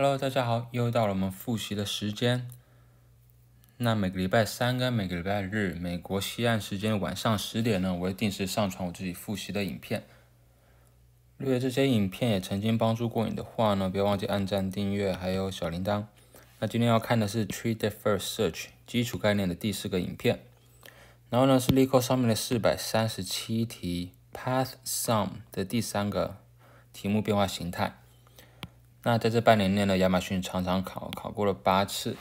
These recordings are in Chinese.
Hello，大家好，又到了我们复习的时间。那每个礼拜三跟每个礼拜日，美国西岸时间晚上十点呢，我会定时上传我自己复习的影片。如果这些影片也曾经帮助过你的话呢，别忘记按赞、订阅，还有小铃铛。那今天要看的是 Tree t t h e First Search 基础概念的第四个影片，然后呢是 l e e t c o e 上面的四百三十七题 Path Sum 的第三个题目变化形态。那在这半年内呢，亚马逊常常考，考过了八次，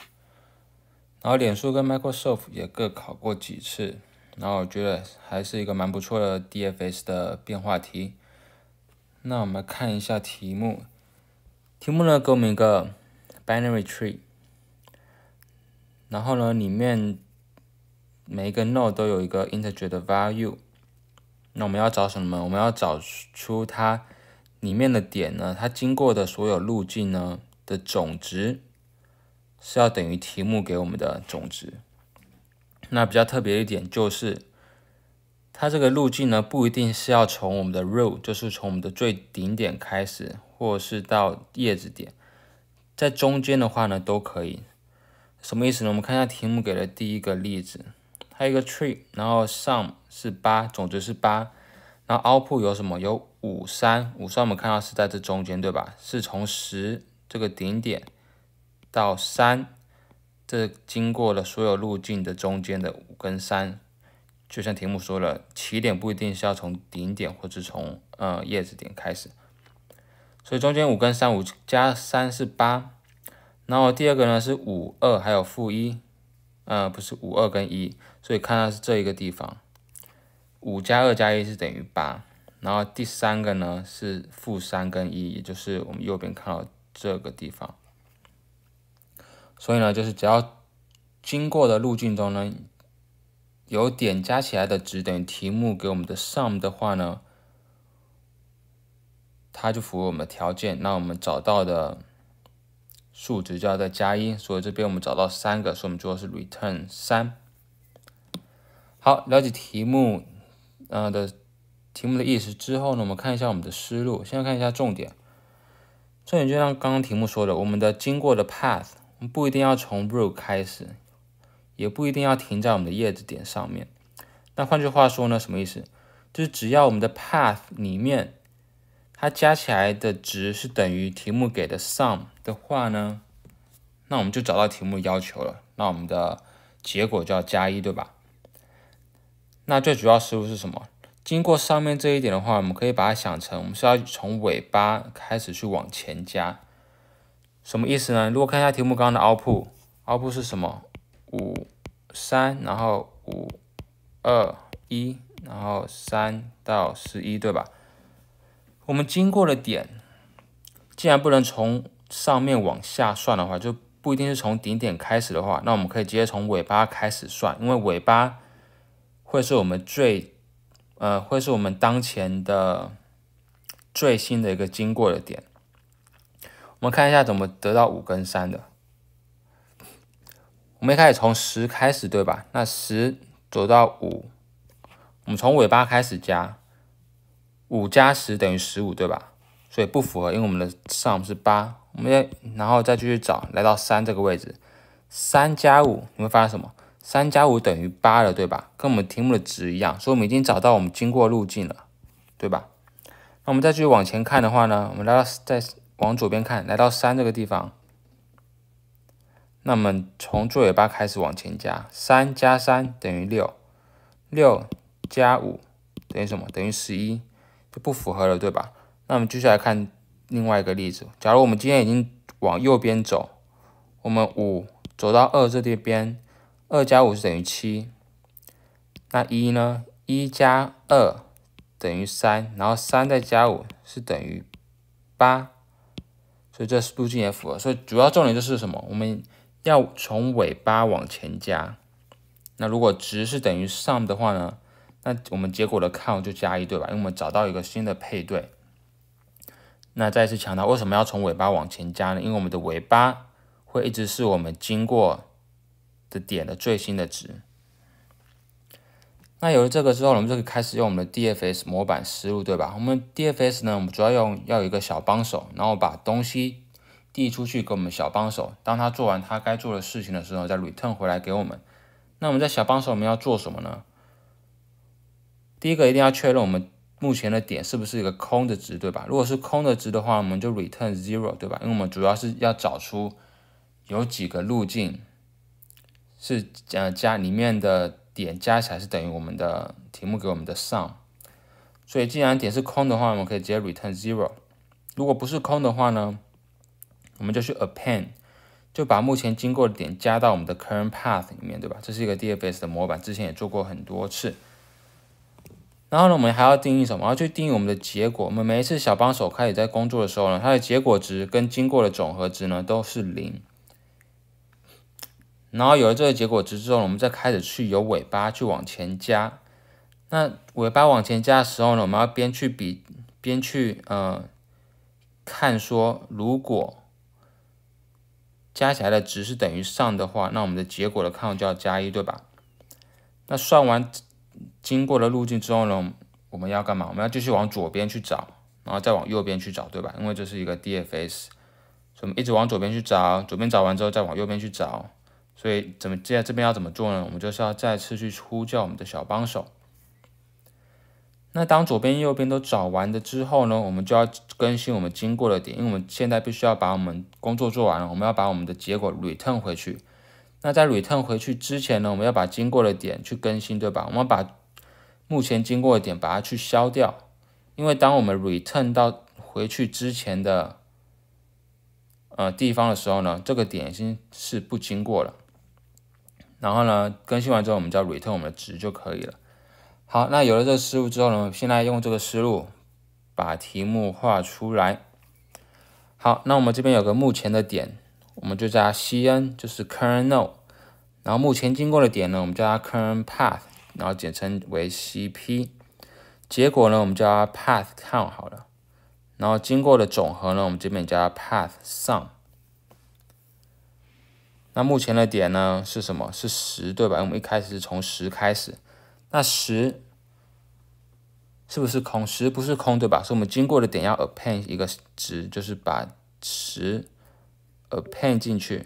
然后脸书跟 Microsoft 也各考过几次，然后我觉得还是一个蛮不错的 DFS 的变化题。那我们看一下题目，题目呢给我们一个 binary tree，然后呢里面每一个 node 都有一个 integer 的 value，那我们要找什么？我们要找出它。里面的点呢，它经过的所有路径呢的总值是要等于题目给我们的总值。那比较特别一点就是，它这个路径呢不一定是要从我们的 root，就是从我们的最顶点开始，或者是到叶子点，在中间的话呢都可以。什么意思呢？我们看一下题目给的第一个例子，它一个 tree，然后上是八，总值是八。然后凹铺有什么？有五三五三，我们看到是在这中间，对吧？是从十这个顶点到三，这经过了所有路径的中间的五跟三，就像题目说了，起点不一定是要从顶点或者从呃叶子点开始，所以中间五跟三五加三是八，然后第二个呢是五二还有负一，嗯，不是五二跟一，所以看到是这一个地方。五加二加一是等于八，然后第三个呢是负三跟一，也就是我们右边看到这个地方。所以呢，就是只要经过的路径中呢，有点加起来的值等于题目给我们的 sum 的话呢，它就符合我们的条件。那我们找到的数值就要再加一，所以这边我们找到三个，所以我们做的是 return 三。好，了解题目。呃的题目的意思之后呢，我们看一下我们的思路。先看一下重点，重点就像刚刚题目说的，我们的经过的 path，我们不一定要从 root 开始，也不一定要停在我们的叶子点上面。那换句话说呢，什么意思？就是只要我们的 path 里面，它加起来的值是等于题目给的 sum 的话呢，那我们就找到题目要求了。那我们的结果就要加一对吧？那最主要失误是什么？经过上面这一点的话，我们可以把它想成，我们是要从尾巴开始去往前加。什么意思呢？如果看一下题目刚刚的凹凸、凹凸是什么？五三，然后五二一，然后三到十一，对吧？我们经过的点，既然不能从上面往下算的话，就不一定是从顶点开始的话，那我们可以直接从尾巴开始算，因为尾巴。会是我们最，呃，会是我们当前的最新的一个经过的点。我们看一下怎么得到五跟三的。我们一开始从十开始，对吧？那十走到五，我们从尾巴开始加，五加十等于十五，对吧？所以不符合，因为我们的 sum 是八。我们要，然后再继续找，来到三这个位置，三加五，你会发现什么？三加五等于八了，对吧？跟我们题目的值一样，所以我们已经找到我们经过路径了，对吧？那我们再继续往前看的话呢，我们来到再往左边看，来到三这个地方，那我们从最尾巴开始往前加，三加三等于六，六加五等于什么？等于十一，就不符合了，对吧？那我们继续来看另外一个例子，假如我们今天已经往右边走，我们五走到二这边。二加五是等于七，那一呢？一加二等于三，然后三再加五是等于八，所以这是路径 F。所以主要重点就是什么？我们要从尾巴往前加。那如果值是等于上的话呢？那我们结果的 count 就加一对吧，因为我们找到一个新的配对。那再次强调，为什么要从尾巴往前加呢？因为我们的尾巴会一直是我们经过。的点的最新的值。那有了这个之后，我们就可以开始用我们的 DFS 模板思路，对吧？我们 DFS 呢，我们主要用要有一个小帮手，然后把东西递出去给我们小帮手。当他做完他该做的事情的时候，再 return 回来给我们。那我们在小帮手我们要做什么呢？第一个一定要确认我们目前的点是不是一个空的值，对吧？如果是空的值的话，我们就 return zero，对吧？因为我们主要是要找出有几个路径。是呃加里面的点加起来是等于我们的题目给我们的 sum，所以既然点是空的话，我们可以直接 return zero。如果不是空的话呢，我们就去 append，就把目前经过的点加到我们的 current path 里面，对吧？这是一个 dfs 的模板，之前也做过很多次。然后呢，我们还要定义什么？要去定义我们的结果。我们每一次小帮手开始在工作的时候呢，它的结果值跟经过的总和值呢都是零。然后有了这个结果值之后，我们再开始去由尾巴去往前加。那尾巴往前加的时候呢，我们要边去比，边去呃看说，如果加起来的值是等于上的话，那我们的结果的 count 就要加一，对吧？那算完经过的路径之后呢，我们要干嘛？我们要继续往左边去找，然后再往右边去找，对吧？因为这是一个 DFS，所以我们一直往左边去找，左边找完之后再往右边去找。所以怎么在这边要怎么做呢？我们就是要再次去呼叫我们的小帮手。那当左边右边都找完了之后呢，我们就要更新我们经过的点，因为我们现在必须要把我们工作做完了，我们要把我们的结果 return 回去。那在 return 回去之前呢，我们要把经过的点去更新，对吧？我们要把目前经过的点把它去消掉，因为当我们 return 到回去之前的呃地方的时候呢，这个点已经是不经过了。然后呢，更新完之后，我们叫 return 我们的值就可以了。好，那有了这个思路之后呢，现在用这个思路把题目画出来。好，那我们这边有个目前的点，我们就叫 c n，就是 current node。然后目前经过的点呢，我们叫 current path，然后简称为 c p。结果呢，我们叫它 path count 好了。然后经过的总和呢，我们这边叫 path sum。那目前的点呢是什么？是十对吧？我们一开始是从十开始，那十是不是空？十不是空对吧？所以我们经过的点要 append 一个值，就是把十 append 进去，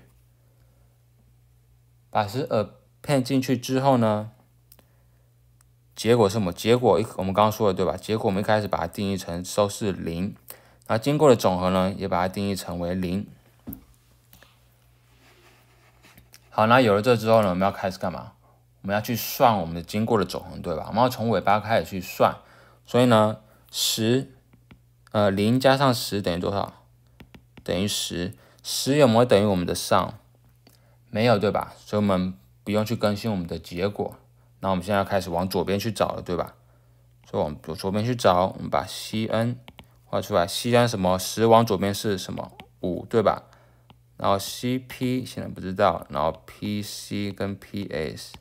把十 append 进去之后呢，结果是什么？结果一我们刚刚说了对吧？结果我们一开始把它定义成都是零，那经过的总和呢，也把它定义成为零。好，那有了这之后呢，我们要开始干嘛？我们要去算我们的经过的总和，对吧？我们要从尾巴开始去算。所以呢，十，呃，零加上十等于多少？等于十。十有没有等于我们的上？没有，对吧？所以我们不用去更新我们的结果。那我们现在开始往左边去找了，对吧？所以往左边去找，我们把 c n 画出来。c n 什么？十往左边是什么？五，对吧？然后 CP 现在不知道，然后 PC 跟 PS，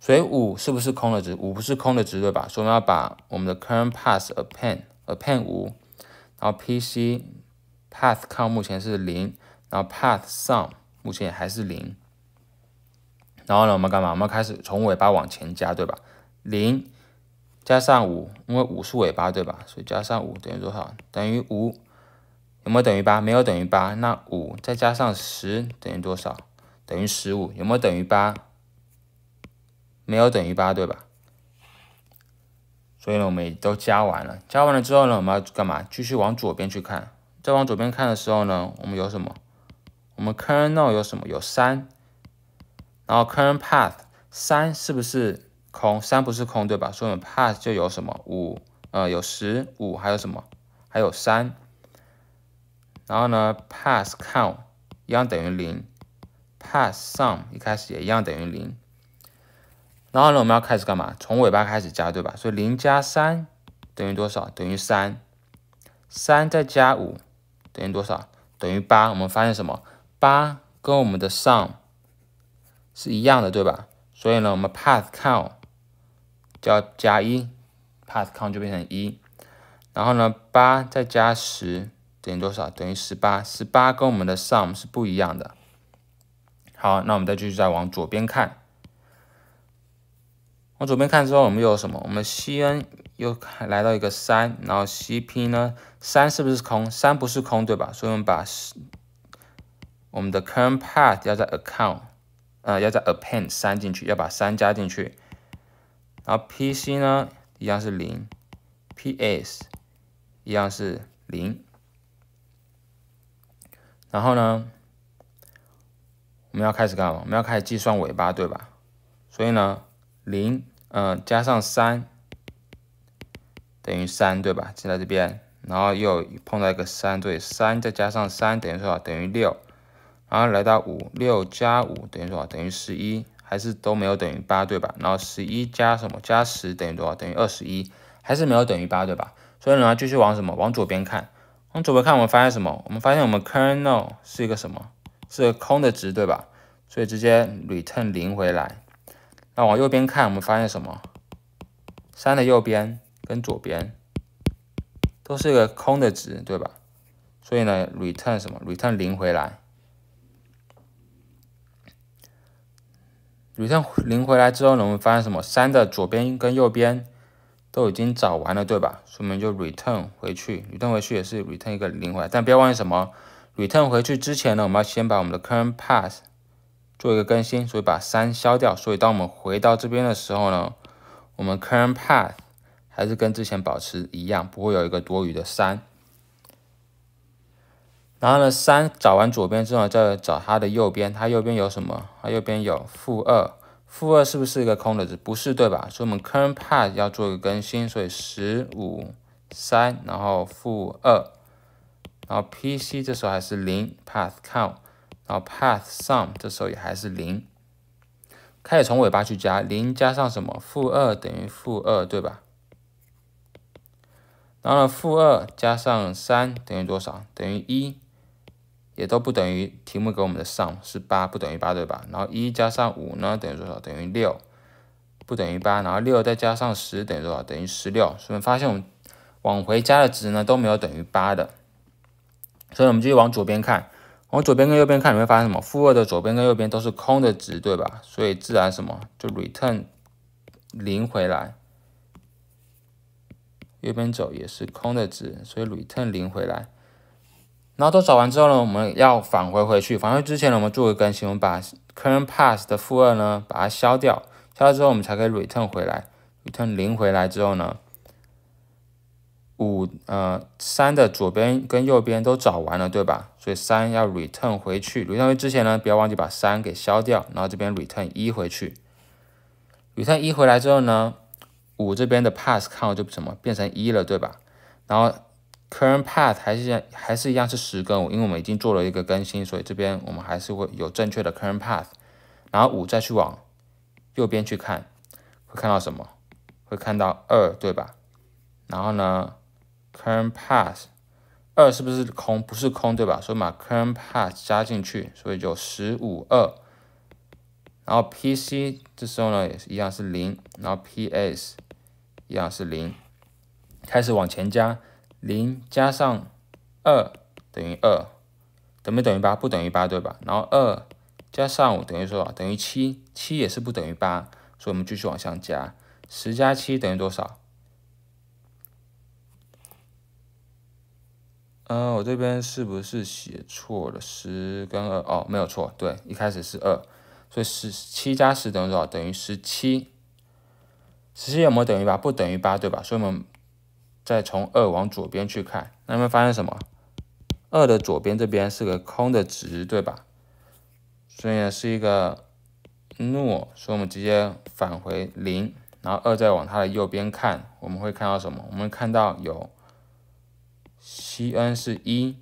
所以五是不是空的值？五不是空的值对吧？所以我们要把我们的 current path append append 五，然后 PC path count 目前是零，然后 path sum 目前还是零。然后呢，我们干嘛？我们开始从尾巴往前加对吧？零加上五，因为五是尾巴对吧？所以加上五等于多少？等于五。有没有等于八？没有等于八。那五再加上十等于多少？等于十五。有没有等于八？没有等于八，对吧？所以呢，我们都加完了。加完了之后呢，我们要干嘛？继续往左边去看。再往左边看的时候呢，我们有什么？我们 current n o w 有什么？有三。然后 current path 三是不是空？三不是空，对吧？所以我们 path 就有什么？五，呃，有十五，还有什么？还有三。然后呢，pass count 一样等于零，pass sum 一开始也一样等于零。然后呢，我们要开始干嘛？从尾巴开始加，对吧？所以零加三等于多少？等于三。三再加五等于多少？等于八。我们发现什么？八跟我们的 sum 是一样的，对吧？所以呢，我们 pass count 就要加一，pass count 就变成一。然后呢，八再加十。等于多少？等于十八。十八跟我们的 sum 是不一样的。好，那我们再继续再往左边看。往左边看之后，我们又什么？我们 c n 又来到一个三，然后 c p 呢？三是不是空？三不是空，对吧？所以我们把我们的 current path 要在 account，呃，要在 append 三进去，要把三加进去。然后 p c 呢一样是零，p s 一样是零。然后呢，我们要开始干嘛？我们要开始计算尾巴，对吧？所以呢，零，呃，加上三等于三，对吧？现在这边。然后又碰到一个三，对，三再加上三等于多少？等于六。然后来到五六加五等于多少？等于十一，还是都没有等于八，对吧？然后十一加什么？加十等于多少？等于二十一，还是没有等于八，对吧？所以呢，继续往什么？往左边看。往左边看，我们发现什么？我们发现我们 kernel 是一个什么？是个空的值，对吧？所以直接 return 零回来。那往右边看，我们发现什么？三的右边跟左边都是一个空的值，对吧？所以呢，return 什么？return 零回来。return 零回来之后呢，我们发现什么？三的左边跟右边。都已经找完了，对吧？说明就 return 回去，return 回去也是 return 一个零回来，但不要忘记什么，return 回去之前呢，我们要先把我们的 current path 做一个更新，所以把三消掉。所以当我们回到这边的时候呢，我们 current path 还是跟之前保持一样，不会有一个多余的三。然后呢，三找完左边之后，再找它的右边，它右边有什么？它右边有负二。负二是不是一个空的值？不是对吧？所以我们 current path 要做一个更新，所以十五三，然后负二，然后 pc 这时候还是零，path count，然后 path sum 这时候也还是零，开始从尾巴去加，零加上什么？负二等于负二，对吧？然后负二加上三等于多少？等于一。也都不等于题目给我们的 sum 是八，不等于八，对吧？然后一加上五呢，等于多少？等于六，不等于八。然后六再加上十等于多少？等于十六。所以发现我们往回加的值呢都没有等于八的。所以我们继续往左边看，往左边跟右边看，你会发现什么？负二的左边跟右边都是空的值，对吧？所以自然什么就 return 零回来。右边走也是空的值，所以 return 零回来。然后都找完之后呢，我们要返回回去。返回之前呢，我们做个更新，我们把 current pass 的负二呢，把它消掉。消掉之后，我们才可以 return 回来。return 零回来之后呢，五呃三的左边跟右边都找完了，对吧？所以三要 return 回去。return 回之前呢，不要忘记把三给消掉。然后这边 return 一回去，return 一回来之后呢，五这边的 pass count 就什么变成一了，对吧？然后 Current path 还是还是一样是十跟五，因为我们已经做了一个更新，所以这边我们还是会有正确的 current path。然后五再去往右边去看，会看到什么？会看到二，对吧？然后呢，current path 二是不是空？不是空，对吧？所以把 current path 加进去，所以就十五二。然后 PC 这时候呢也是一样是零，然后 PS 一样是零，开始往前加。零加上二等于二，等没等于八？不等于八，对吧？然后二加上五等于多少？等于七，七也是不等于八，所以我们继续往上加，十加七等于多少？嗯，我这边是不是写错了？十跟二哦，没有错，对，一开始是二，所以十七加十等于多少？等于十七，十七有没有等于八？不等于八，对吧？所以我们。再从二往左边去看，那你没发现什么？二的左边这边是个空的值，对吧？所以呢是一个 n 所以我们直接返回零。然后二再往它的右边看，我们会看到什么？我们看到有 c n 是一，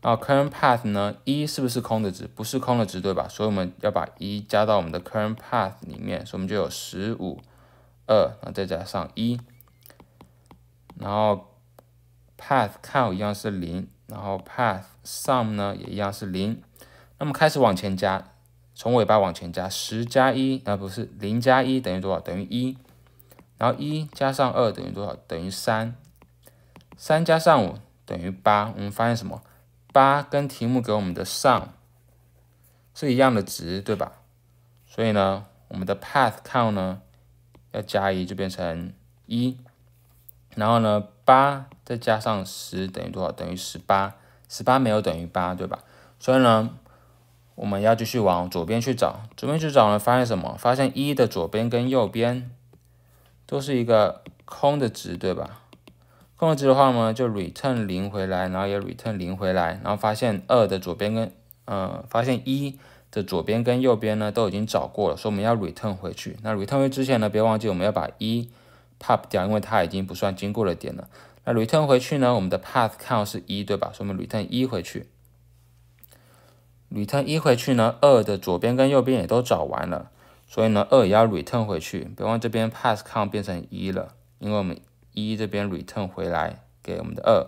然后 current path 呢？一是不是空的值？不是空的值，对吧？所以我们要把一加到我们的 current path 里面，所以我们就有十五二，然后再加上一。然后 path count 一样是零，然后 path sum 呢也一样是零。那么开始往前加，从尾巴往前加，十加一啊不是零加一等于多少？等于一。然后一加上二等于多少？等于三。三加上五等于八。我们发现什么？八跟题目给我们的 sum 是一样的值，对吧？所以呢，我们的 path count 呢要加一就变成一。然后呢，八再加上十等于多少？等于十八。十八没有等于八，对吧？所以呢，我们要继续往左边去找。左边去找呢，发现什么？发现一的左边跟右边都是一个空的值，对吧？空的值的话呢，就 return 零回来，然后也 return 零回来。然后发现二的左边跟，呃，发现一的左边跟右边呢，都已经找过了，所以我们要 return 回去。那 return 回之前呢，别忘记我们要把一。pop 掉，因为它已经不算经过了点了。那 return 回去呢？我们的 path count 是一对吧？说明 return 一回去，return 一回去呢，二的左边跟右边也都找完了，所以呢，二也要 return 回去。别忘这边 path count 变成一了，因为我们一这边 return 回来给我们的二，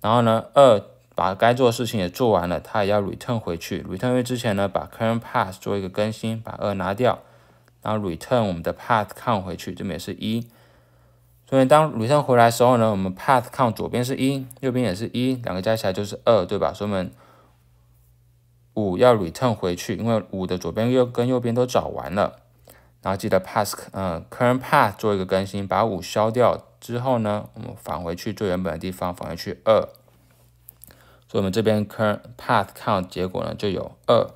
然后呢，二把该做的事情也做完了，它也要 return 回去。return 回去之前呢，把 current path 做一个更新，把二拿掉。然后 return 我们的 path count 回去，这边也是一。所以当 return 回来的时候呢，我们 path count 左边是一，右边也是一，两个加起来就是二，对吧？所以我们五要 return 回去，因为五的左边又跟右边都找完了。然后记得 p a s s 嗯 current path 做一个更新，把五消掉之后呢，我们返回去最原本的地方，返回去二。所以我们这边 current path count 结果呢就有二。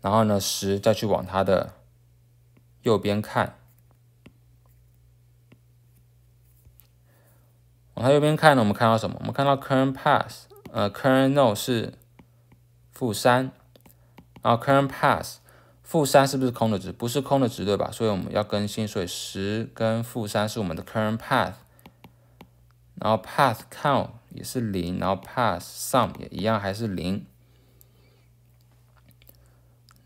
然后呢十再去往它的。右边看，往它右边看呢，我们看到什么？我们看到 current path，呃，current node 是负三，然后 current path 负三是不是空的值？不是空的值，对吧？所以我们要更新，所以十跟负三是我们的 current path，然后 path count 也是零，然后 path sum 也一样还是零。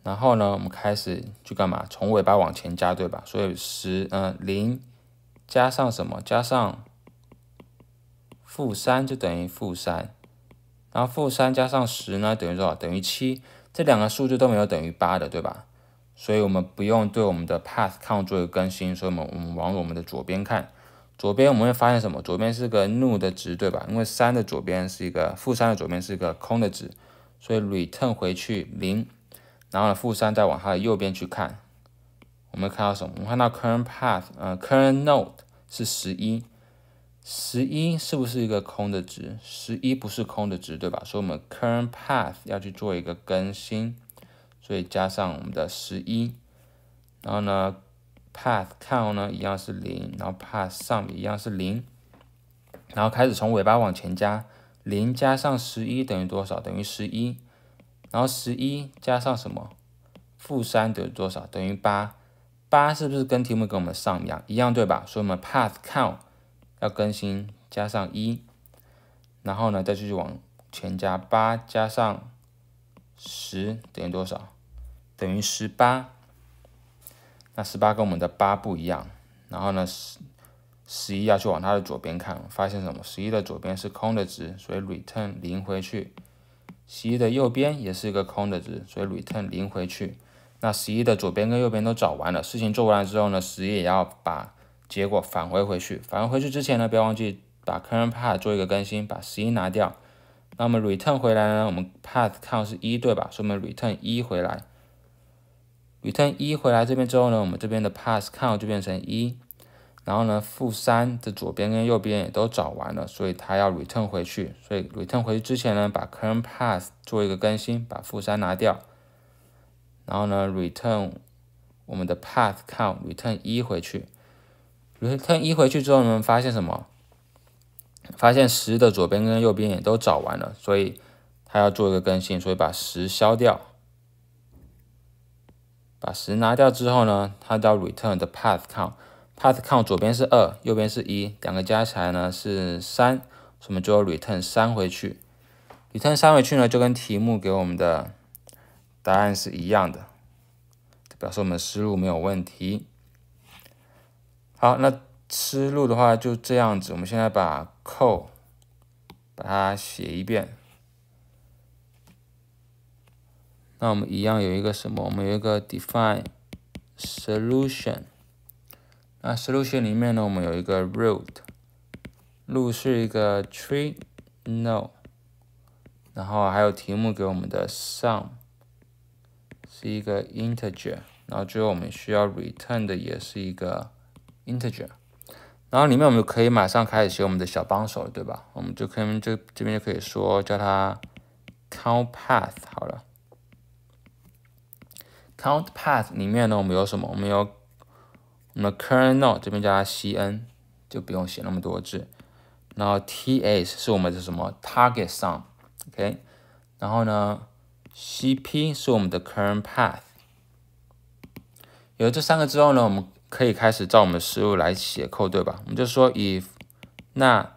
然后呢，我们开始去干嘛？从尾巴往前加，对吧？所以十，嗯，零加上什么？加上负三就等于负三。然后负三加上十呢，等于多少？等于七。这两个数字都没有等于八的，对吧？所以我们不用对我们的 path count 做更新。所以，我们我们往我们的左边看，左边我们会发现什么？左边是个 n 的值，对吧？因为三的左边是一个负三的左边是一个空的值，所以 return 回去零。然后负三再往它的右边去看，我们看到什么？我们看到 current path，呃，current node 是十一，十一是不是一个空的值？十一不是空的值，对吧？所以我们 current path 要去做一个更新，所以加上我们的十一，然后呢，path count 呢一样是零，然后 path sum 一样是零，然后开始从尾巴往前加，零加上十一等于多少？等于十一。然后十一加上什么负三等于多少？等于八，八是不是跟题目给我们上一样一样对吧？所以我们 path count 要更新加上一，然后呢再继续往前加八加上十等于多少？等于十八，那十八跟我们的八不一样，然后呢十十一要去往它的左边看，发现什么？十一的左边是空的值，所以 return 零回去。十一的右边也是一个空的值，所以 return 零回去。那十一的左边跟右边都找完了，事情做完了之后呢，十一也要把结果返回回去。返回回去之前呢，不要忘记把 current path 做一个更新，把十一拿掉。那么 return 回来呢，我们 path count 是一对吧？说明 return 一回来，return 一回来这边之后呢，我们这边的 path count 就变成一。然后呢，负三的左边跟右边也都找完了，所以它要 return 回去。所以 return 回去之前呢，把 current path 做一个更新，把负三拿掉。然后呢，return 我们的 path count，return 一回去。return 一回去之后呢，发现什么？发现十的左边跟右边也都找完了，所以它要做一个更新，所以把十消掉。把十拿掉之后呢，它到 return 的 path count。p a o u 看我左边是二，右边是一，两个加起来呢是三，所以我们就 return 三回去。return 三回去呢，就跟题目给我们的答案是一样的，表示我们思路没有问题。好，那思路的话就这样子。我们现在把 code 把它写一遍。那我们一样有一个什么？我们有一个 define solution。那 s o l u t i o n 里面呢，我们有一个 root，路是一个 tree n o 然后还有题目给我们的 sum 是一个 integer，然后最后我们需要 return 的也是一个 integer，然后里面我们可以马上开始写我们的小帮手，对吧？我们就可以这这边就可以说叫它 count path 好了。count path 里面呢，我们有什么？我们有那么 k current n o 这边加 C N，就不用写那么多字。然后 T H 是我们的什么 target sum，OK？然后呢，C P 是我们的 current path。有了这三个之后呢，我们可以开始照我们的思路来写 code，对吧？我们就说 if 那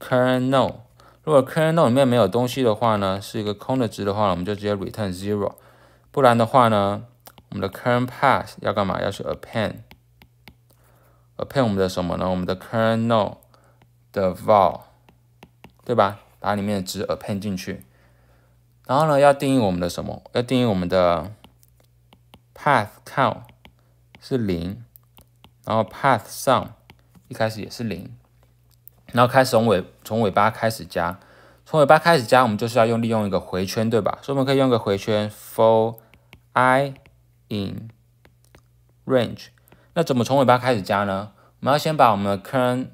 current n o 如果 current n o 里面没有东西的话呢，是一个空的值的话，我们就直接 return zero。不然的话呢，我们的 current path 要干嘛？要去 append。append 我们的什么呢？我们的 kernel 的 val，对吧？把里面的值 append 进去。然后呢，要定义我们的什么？要定义我们的 path count 是零，然后 path sum 一开始也是零，然后开始从尾从尾巴开始加，从尾巴开始加，我们就是要用利用一个回圈，对吧？所以我们可以用个回圈 for i in range。那怎么从尾巴开始加呢？我们要先把我们的 current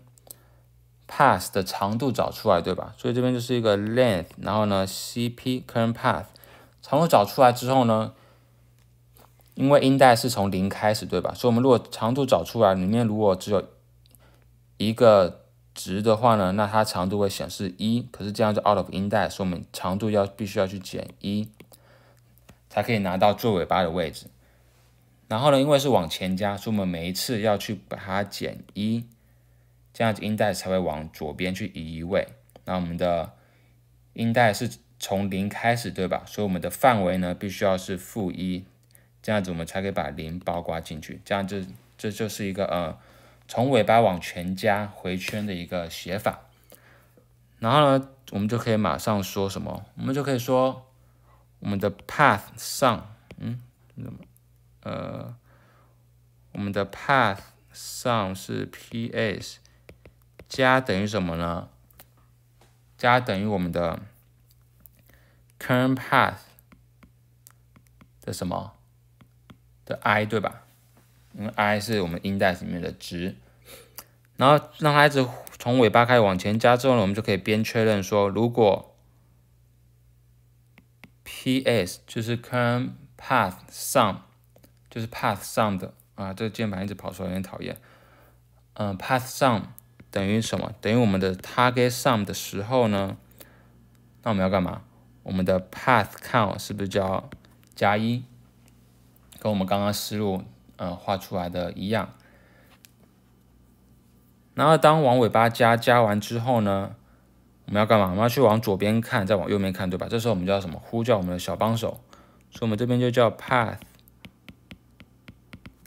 path 的长度找出来，对吧？所以这边就是一个 length，然后呢，cp current path 长度找出来之后呢，因为 index 是从零开始，对吧？所以我们如果长度找出来，里面如果只有一个值的话呢，那它长度会显示一，可是这样就 out of index，所以我们长度要必须要去减一，才可以拿到最尾巴的位置。然后呢，因为是往前加，所以我们每一次要去把它减一，这样子音带才会往左边去移一位。那我们的音带是从零开始，对吧？所以我们的范围呢，必须要是负一，这样子我们才可以把零包括进去。这样就这就是一个呃，从尾巴往前加回圈的一个写法。然后呢，我们就可以马上说什么？我们就可以说我们的 path 上，嗯，怎么？呃，我们的 path 上是 ps 加等于什么呢？加等于我们的 current path 的什么的 i 对吧？因为 i 是我们 index 里面的值。然后让直从尾巴开始往前加之后，呢，我们就可以边确认说，如果 ps 就是 current path 上。就是 path 上的啊，这个键盘一直跑出来有点讨厌。嗯，path 上等于什么？等于我们的 target 上的时候呢？那我们要干嘛？我们的 path count 是不是叫加一？跟我们刚刚思路嗯画出来的一样。然后当往尾巴加加完之后呢，我们要干嘛？我们要去往左边看，再往右边看，对吧？这时候我们叫什么？呼叫我们的小帮手。所以我们这边就叫 path。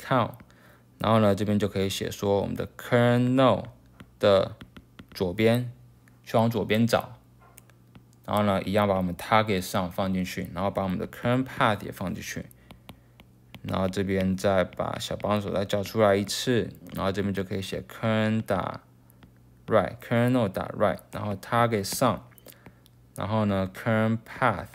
c c o u n t 然后呢，这边就可以写说我们的 kernel 的左边，去往左边找，然后呢，一样把我们 target 上放进去，然后把我们的 kernel path 也放进去，然后这边再把小帮手再叫出来一次，然后这边就可以写 kernel 打 right，kernel 打 right，然后 target 上，然后呢 kernel path。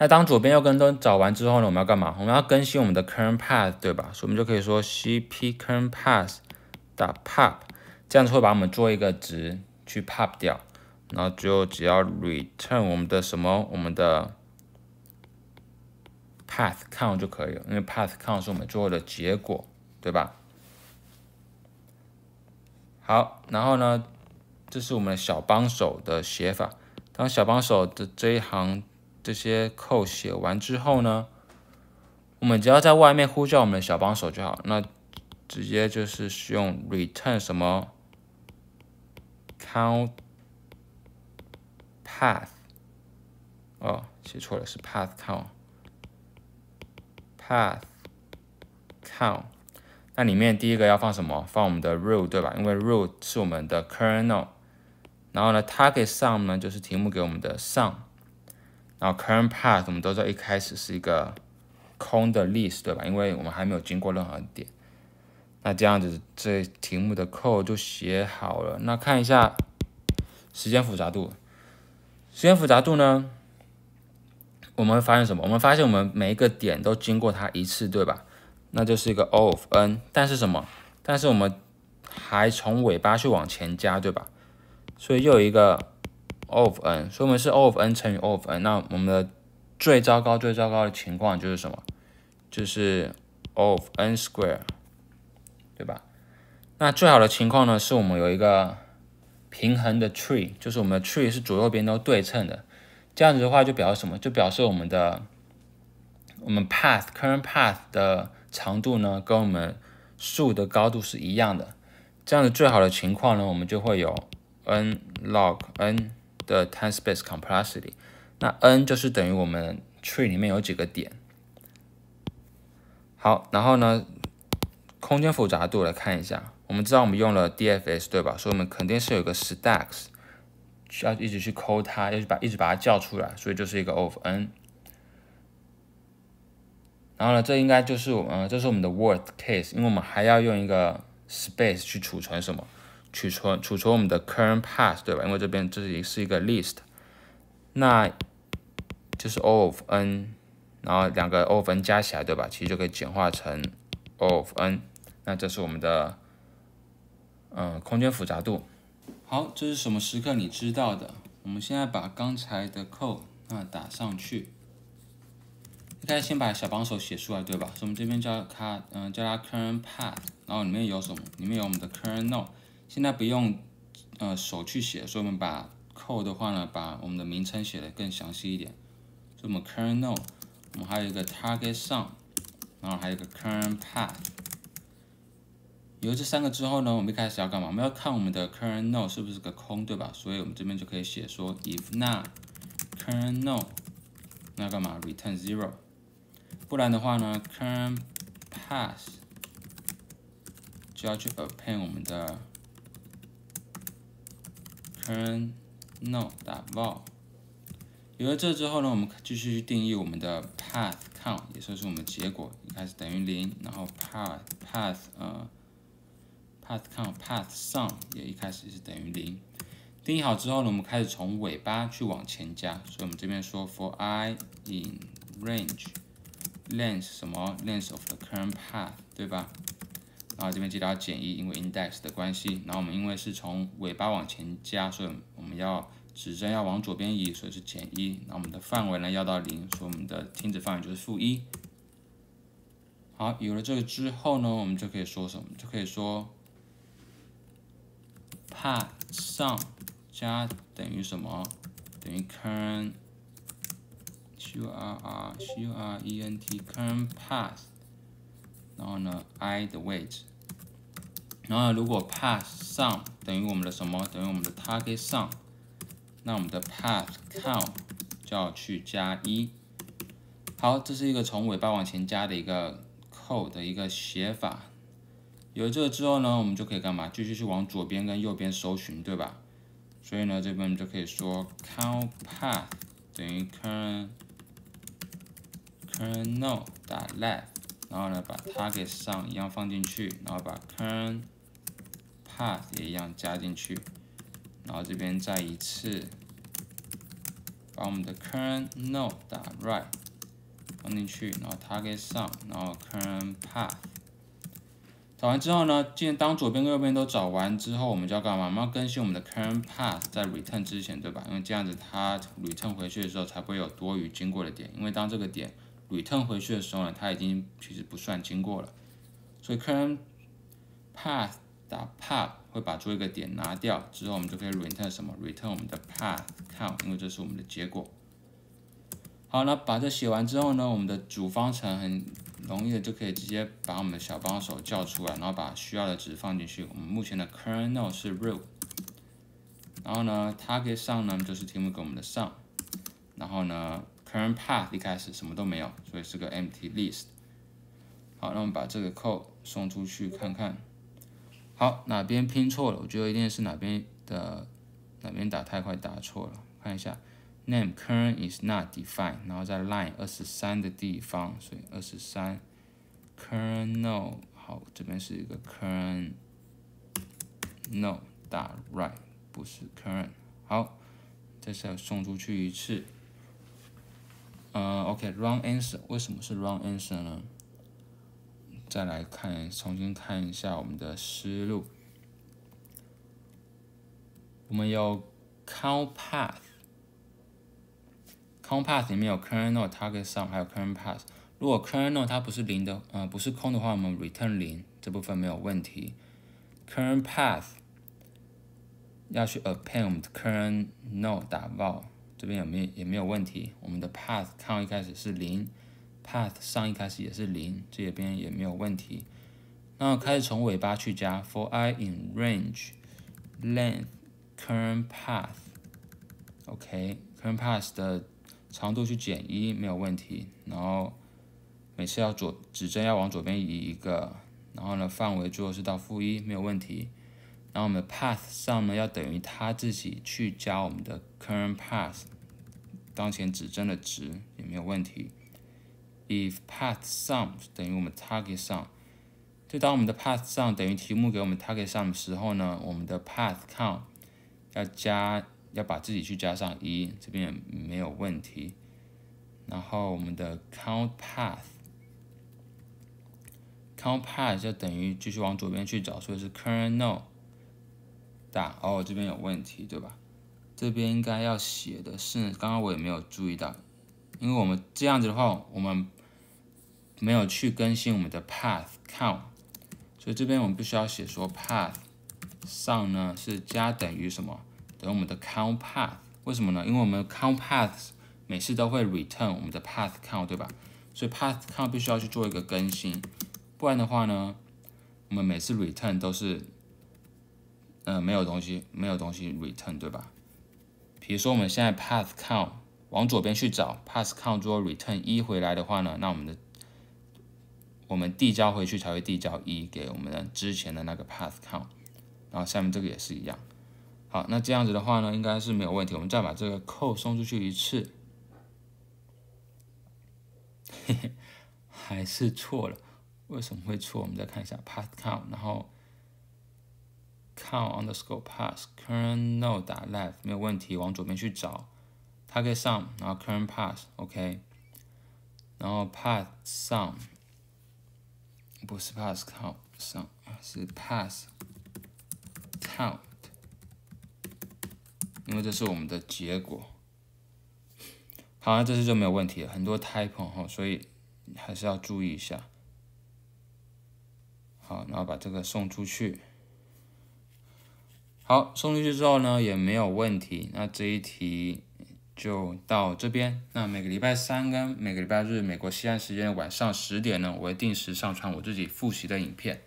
那当左边右根都找完之后呢，我们要干嘛？我们要更新我们的 current path，对吧？所以我们就可以说 cp current path. 打 pop，这样子会把我们做一个值去 pop 掉，然后最后只要 return 我们的什么？我们的 path count 就可以了，因为 path count 是我们最后的结果，对吧？好，然后呢，这是我们小帮手的写法。当小帮手的这一行。这些扣写完之后呢，我们只要在外面呼叫我们的小帮手就好。那直接就是使用 return 什么 count path，哦，写错了，是 path count path count。那里面第一个要放什么？放我们的 root 对吧？因为 root 是我们的 kernel。然后呢，target s o m 呢就是题目给我们的 s o m 然后 current path 我们都知道一开始是一个空的 list 对吧？因为我们还没有经过任何点。那这样子这题目的 code 就写好了。那看一下时间复杂度。时间复杂度呢？我们发现什么？我们发现我们每一个点都经过它一次，对吧？那就是一个 O of n。但是什么？但是我们还从尾巴去往前加，对吧？所以又有一个 of n，所以我们是 of n 乘以 of n，那我们的最糟糕最糟糕的情况就是什么？就是 of n square，对吧？那最好的情况呢，是我们有一个平衡的 tree，就是我们的 tree 是左右边都对称的，这样子的话就表示什么？就表示我们的我们 path current path 的长度呢，跟我们树的高度是一样的。这样子最好的情况呢，我们就会有 n log n。的 time space complexity，那 n 就是等于我们 tree 里面有几个点。好，然后呢，空间复杂度来看一下，我们知道我们用了 DFS 对吧？所以我们肯定是有个 stacks，需要一直去抠它，要去把一直把它叫出来，所以就是一个 O f n。然后呢，这应该就是我嗯，这是我们的 worst case，因为我们还要用一个 space 去储存什么。储存储存我们的 current path 对吧？因为这边这里是一个 list，那就是 O of n，然后两个 O of n 加起来对吧？其实就可以简化成 O of n，那这是我们的嗯空间复杂度。好，这是什么时刻你知道的？我们现在把刚才的 code 那打上去，应该先把小帮手写出来对吧？所以我们这边叫它嗯叫它 current path，然后里面有什么？里面有我们的 current node。现在不用呃手去写，所以我们把 code 的话呢，把我们的名称写的更详细一点。我们 current node，我们还有一个 target 上，然后还有一个 current path。有这三个之后呢，我们一开始要干嘛？我们要看我们的 current node 是不是个空，对吧？所以我们这边就可以写说，if not current node，那干嘛？return zero。不然的话呢，current path 就要去 open 我们的。Turn no 打爆。有了这之后呢，我们继续去定义我们的 path count，也算是我们结果一开始等于零。然后 path path 呃 path count path sum 也一开始是等于零。定义好之后呢，我们开始从尾巴去往前加。所以我们这边说 for i in range length 什么 length of the current path 对吧？然后这边记得要减一，因为 index 的关系。然后我们因为是从尾巴往前加，所以我们要指针要往左边移，所以是减一。那我们的范围呢要到零，所以我们的停止范围就是负一。好，有了这个之后呢，我们就可以说什么？就可以说 path 上加等于什么？等于 current r r c u r e n t current path，然后呢 i 的位置。然后如果 path s 上等于我们的什么？等于我们的 target s 那我们的 path count 就要去加一。好，这是一个从尾巴往前加的一个 code 的一个写法。有了这个之后呢，我们就可以干嘛？继续去往左边跟右边搜寻，对吧？所以呢，这边就可以说 count path 等于 current current no 打 left，然后呢把 target s 一样放进去，然后把 current path 也一样加进去，然后这边再一次把我们的 current node 打 right 放进去，然后 target 上，然后 current path 找完之后呢，既然当左边跟右边都找完之后，我们就要干嘛？我们要更新我们的 current path 在 return 之前，对吧？因为这样子它 return 回去的时候才不会有多余经过的点，因为当这个点 return 回去的时候呢，它已经其实不算经过了，所以 current path 打 path 会把最后一个点拿掉，之后我们就可以 return 什么 return 我们的 path count，因为这是我们的结果。好，那把这写完之后呢，我们的主方程很容易的就可以直接把我们的小帮手叫出来，然后把需要的值放进去。我们目前的 current 是 root，然后呢 target 呢就是题目给我们的上，然后呢 current path 一开始什么都没有，所以是个 empty list。好，那我们把这个 code 送出去看看。好，哪边拼错了？我觉得一定是哪边的哪边打太快打错了。看一下，name current is not defined，然后在 line 二十三的地方，所以二十三 current no。好，这边是一个 current no 打 right，不是 current。好，这次要送出去一次。呃，OK，wrong answer，为什么是 wrong answer 呢？再来看，重新看一下我们的思路。我们有 c u e n t path，c u e n t path 里面有 current a r g e t 上还有 current path。如果 current 它不是零的，呃，不是空的话，我们 return 零，这部分没有问题。current path 要去 append current n o e l 打 e 这边也没也没有问题。我们的 path count 一开始是零。path 上一开始也是零，这边也没有问题。那开始从尾巴去加，for i in range(length, current path, OK, current path 的长度去减一，没有问题。然后每次要左指针要往左边移一个。然后呢，范围最后是到负一，没有问题。然后我们的 path 上呢，要等于它自己去加我们的 current path 当前指针的值，也没有问题。If path sum 等于我们 target sum，就当我们的 path sum 等于题目给我们 target sum 的时候呢，我们的 path count 要加，要把自己去加上一，这边也没有问题。然后我们的 count path，count path 就等于继续往左边去找，所以是 current node。打哦，这边有问题，对吧？这边应该要写的是，刚刚我也没有注意到，因为我们这样子的话，我们没有去更新我们的 path count，所以这边我们必须要写说 path 上呢是加等于什么？等于我们的 count path，为什么呢？因为我们 count paths 每次都会 return 我们的 path count，对吧？所以 path count 必须要去做一个更新，不然的话呢，我们每次 return 都是，嗯，没有东西，没有东西 return，对吧？比如说我们现在 path count 往左边去找，path count 如果 return 一回来的话呢，那我们的我们递交回去才会递交一给我们的之前的那个 path count，然后下面这个也是一样。好，那这样子的话呢，应该是没有问题。我们再把这个 c o 送出去一次，嘿嘿，还是错了？为什么会错？我们再看一下 path count，然后 count underscore path current no 打 left 没有问题，往左边去找，它可以上，然后 current pass OK，然后 path e 不是 pass count 上，是 pass count，因为这是我们的结果。好，那这次就没有问题了。很多 type 哈，所以还是要注意一下。好，然后把这个送出去。好，送出去之后呢，也没有问题。那这一题。就到这边。那每个礼拜三跟每个礼拜日，美国西岸时间晚上十点呢，我会定时上传我自己复习的影片。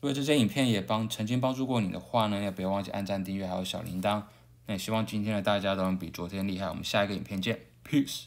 如果这些影片也帮曾经帮助过你的话呢，也不要忘记按赞、订阅还有小铃铛。那也希望今天的大家都能比昨天厉害。我们下一个影片见，Peace。